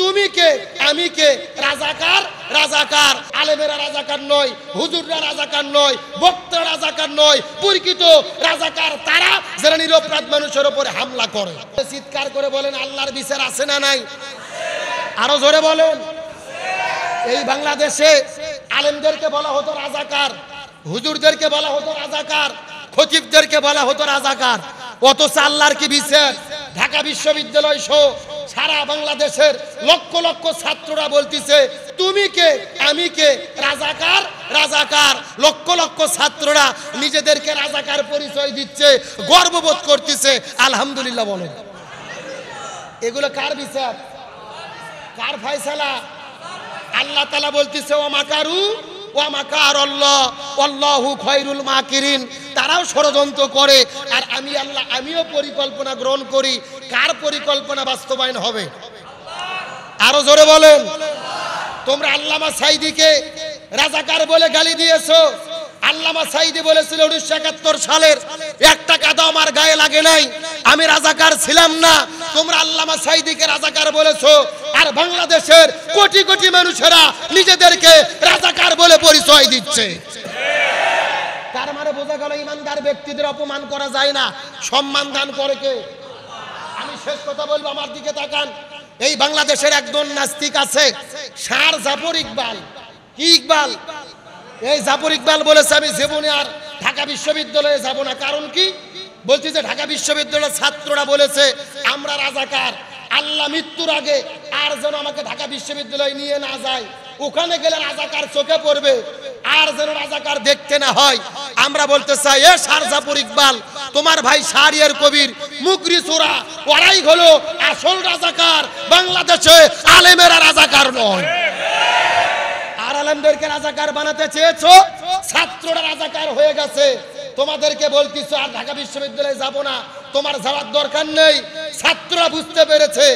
তুমি কে আমি কে রাজাকার রাজাকার আলেমেরা রাজাকার নয় হুজুররা রাজাকার নয় বক্তা রাজাকার নয় পরিচিত রাজাকার তারা যারা নিরপরাধ মানুষের ওপরে হামলা করে চিৎকার করে বলেন আল্লাহর বিচার আছে না নাই আরো জোরে বলেন এই বাংলাদেশে আলেমদেরকে বলা হতো রাজাকার হুজুরদেরকে বলা হতো রাজাকার খতিবদেরকে বলা হতো রাজাকার অথচ আল্লাহর কি বিচার ঢাকা বিশ্ববিদ্যালয় সহ সারা বাংলাদেশের লক্ষ লক্ষ ছাত্ররা বলতেছে তুমি কে আমি কে রাজাকার রাজাকার লক্ষ লক্ষ ছাত্ররা নিজেদেরকে রাজাকার পরিচয় দিচ্ছে গর্ববোধ করতেছে আলহামদুলিল্লাহ বলেন এগুলো কার বিচার কার ফয়সালা আল্লাহ তালা বলতেছে ও মাকারু ওয়া মাকার অল্লাহ অল্লাহু খয়রুল মাকিরিন তারাও ষড়যন্ত্র করে আর আমি আল্লাহ আমিও পরিকল্পনা গ্রহণ করি কার পরিকল্পনা বাস্তবায়ন হবে আরো জোরে বলেন তোমরা আল্লামা সাইদিকে রাজাকার বলে গালি দিয়েছো আল্লামা সাইদি বলেছিল উনিশশো একাত্তর সালের একটা কাদা আমার গায়ে লাগে নাই আমি রাজাকার ছিলাম না তোমরা আল্লামা সাইদিকে রাজাকার বলেছো আর বাংলাদেশের কোটি কোটি মানুষেরা নিজেদেরকে রাজাকার বলে পরিচয় দিচ্ছে তার মানে বোঝা গেল ইমানদার ব্যক্তিদের অপমান করা যায় না সম্মান দান করে কে আমি শেষ কথা বলবো আমার দিকে তাকান এই বাংলাদেশের একজন নাস্তিক আছে সার জাফর ইকবাল কি ইকবাল এই জাফর ইকবাল বলেছে আমি জীবনে আর ঢাকা বিশ্ববিদ্যালয়ে যাব না কারণ কি বলছি যে ঢাকা বিশ্ববিদ্যালয়ের ছাত্ররা বলেছে আমরা রাজাকার আল্লাহ মৃত্যুর আগে আর যেন আমাকে ঢাকা বিশ্ববিদ্যালয় নিয়ে না যায় ওখানে গেলে রাজাকার চোখে পড়বে আর যেন রাজাকার দেখতে না হয় আমরা বলতে চাই এ সারজাপুর ইকবাল তোমার ভাই সারিয়ার কবির মুগরি চোরা ওরাই হলো আসল রাজাকার বাংলাদেশে আলেমেরা রাজাকার নয় আর আলেমদেরকে রাজাকার বানাতে চেয়েছো ছাত্ররা রাজাকার হয়ে গেছে তোমাদেরকে বলতেছো আর ঢাকা বিশ্ববিদ্যালয়ে যাব না তোমার যাওয়ার দরকার নেই ছাত্ররা বুঝতে পেরেছে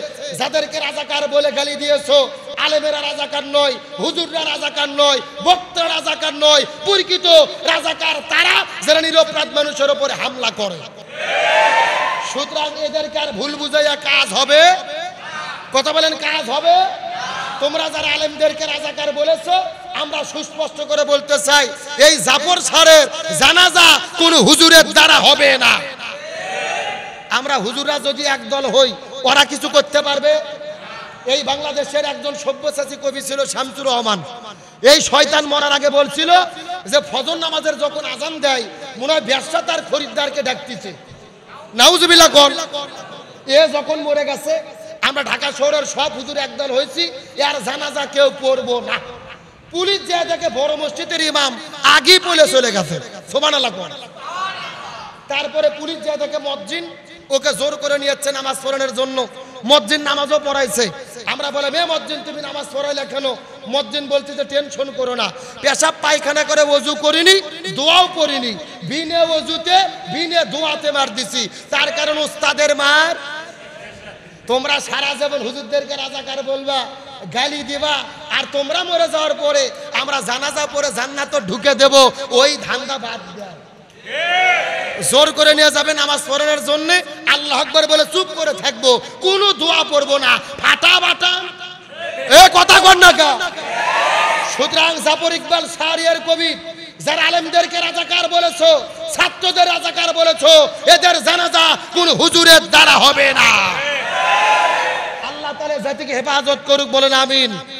যাদেরকে রাজাকার বলে গালি দিয়েছো আলেমেরা রাজাকার নয় হুজুররা রাজাকার নয় বক্তা রাজাকার নয় পরিচিত রাজাকার তারা যারা নিরপরাধ মানুষের ওপরে হামলা করে সুতরাং এদেরকে আর ভুল বুঝাইয়া কাজ হবে কথা বলেন কাজ হবে তোমরা যারা আলেমদেরকে রাজাকার বলেছো আমরা সুস্পষ্ট করে বলতে চাই এই জাফর সারের জানাজা কোন হুজুরের দ্বারা হবে না আমরা হুজুরা যদি একদল হই ওরা কিছু করতে পারবে এই বাংলাদেশের একজন সব্যসাচী কবি ছিল শামসুর রহমান এই শয়তান মরার আগে বলছিল যে ফজর নামাজের যখন আজান দেয় মনে হয় ব্যবসা তার খরিদ্দারকে ডাকতেছে নাউজবিলা কর এ যখন মরে গেছে আমরা ঢাকা শহরের সব হুজুর একদল হয়েছি আর জানাজা কেউ পড়বো না পুলিশ যে দেখে বড় মসজিদের ইমাম আগে বলে চলে গেছে সোমান তারপরে পুলিশ যে দেখে মসজিদ ওকে জোর করে নিয়েছে নামাজ পড়ানোর জন্য মসজিদ নামাজও পড়াইছে আমরা বলে মেয়ে মসজিদ তুমি নামাজ পড়াইলে কেন মসজিদ বলছে যে টেনশন করো না পেশাব পায়খানা করে অজু করিনি দোয়াও করিনি বিনে অজুতে বিনে দোয়াতে মার দিছি তার কারণ উস্তাদের মার তোমরা সারা জীবন হুজুরদেরকে রাজাকার বলবা গালি দিবা আর তোমরা মরে যাওয়ার পরে আমরা জানাজা পরে জান্নাত ঢুকে দেব ওই ধান্দা বাদ জোর করে নিয়ে যাবেন আমার স্মরণের জন্য আল্লাহ আকবর বলে চুপ করে থাকবো কোন দোয়া পড়বো না ফাটা বাটা এ কথা কর না কা সুতরাং জাফর ইকবাল সারিয়ার কবি যারা আলেমদেরকে রাজাকার বলেছ ছাত্রদের রাজাকার বলেছ এদের জানাজা কোন হুজুরের দ্বারা হবে না তাহলে জাতিকে হেফাজত করুক বলেন আমিন